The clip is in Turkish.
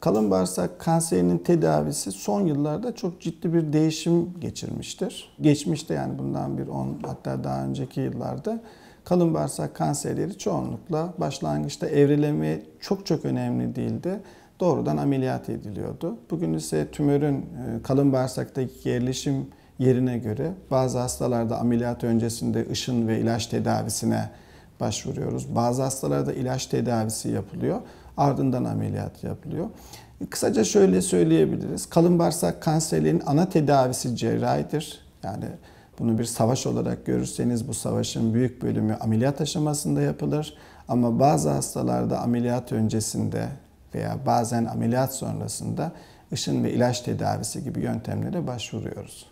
Kalın bağırsak kanserinin tedavisi son yıllarda çok ciddi bir değişim geçirmiştir. Geçmişte yani bundan bir 10 hatta daha önceki yıllarda kalın bağırsak kanserleri çoğunlukla başlangıçta evrileme çok çok önemli değildi. Doğrudan ameliyat ediliyordu. Bugün ise tümörün e, kalın bağırsaktaki yerleşim yerine göre bazı hastalarda ameliyat öncesinde ışın ve ilaç tedavisine başvuruyoruz. Bazı hastalarda ilaç tedavisi yapılıyor. Ardından ameliyat yapılıyor. Kısaca şöyle söyleyebiliriz. Kalın bağırsak kanserinin ana tedavisi cerrahidir. Yani bunu bir savaş olarak görürseniz bu savaşın büyük bölümü ameliyat aşamasında yapılır. Ama bazı hastalarda ameliyat öncesinde veya bazen ameliyat sonrasında ışın ve ilaç tedavisi gibi yöntemlere başvuruyoruz.